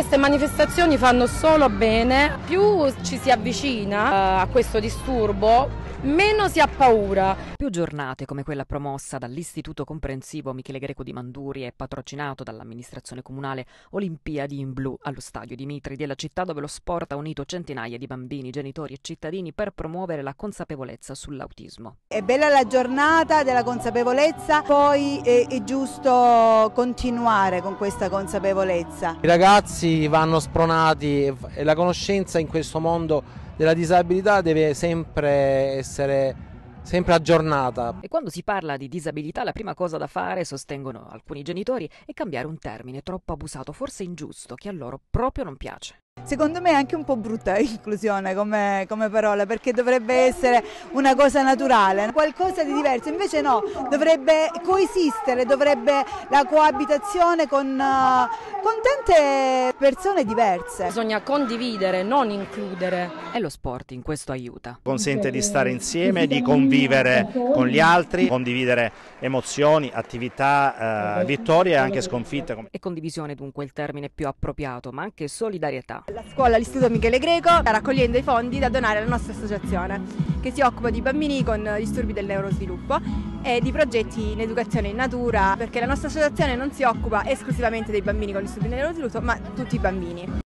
Queste manifestazioni fanno solo bene, più ci si avvicina eh, a questo disturbo, meno si ha paura. Più giornate come quella promossa dall'Istituto Comprensivo Michele Greco di Manduri e patrocinato dall'amministrazione comunale Olimpiadi in blu allo stadio Dimitri della città dove lo sport ha unito centinaia di bambini, genitori e cittadini per promuovere la consapevolezza sull'autismo. È bella la giornata della consapevolezza, poi è, è giusto continuare con questa consapevolezza. I ragazzi vanno spronati e la conoscenza in questo mondo della disabilità deve sempre essere sempre aggiornata. E quando si parla di disabilità, la prima cosa da fare, sostengono alcuni genitori, è cambiare un termine troppo abusato, forse ingiusto, che a loro proprio non piace. Secondo me è anche un po' brutta inclusione come, come, parola perché dovrebbe essere una cosa naturale, qualcosa di diverso, invece no, dovrebbe coesistere, dovrebbe la coabitazione con, eh, con tante persone diverse. Bisogna condividere, non includere. E lo sport in questo aiuta. Consente di stare insieme, di convivere con gli altri, condividere emozioni, attività, eh, vittorie e anche sconfitte. E condivisione dunque il termine più appropriato, ma anche solidarietà. La scuola, l'istituto Michele Greco sta raccogliendo i fondi da donare alla nostra associazione che si occupa di bambini con disturbi del neurosviluppo e di progetti in educazione in natura perché la nostra associazione non si occupa esclusivamente dei bambini con disturbi del neurosviluppo ma tutti i bambini.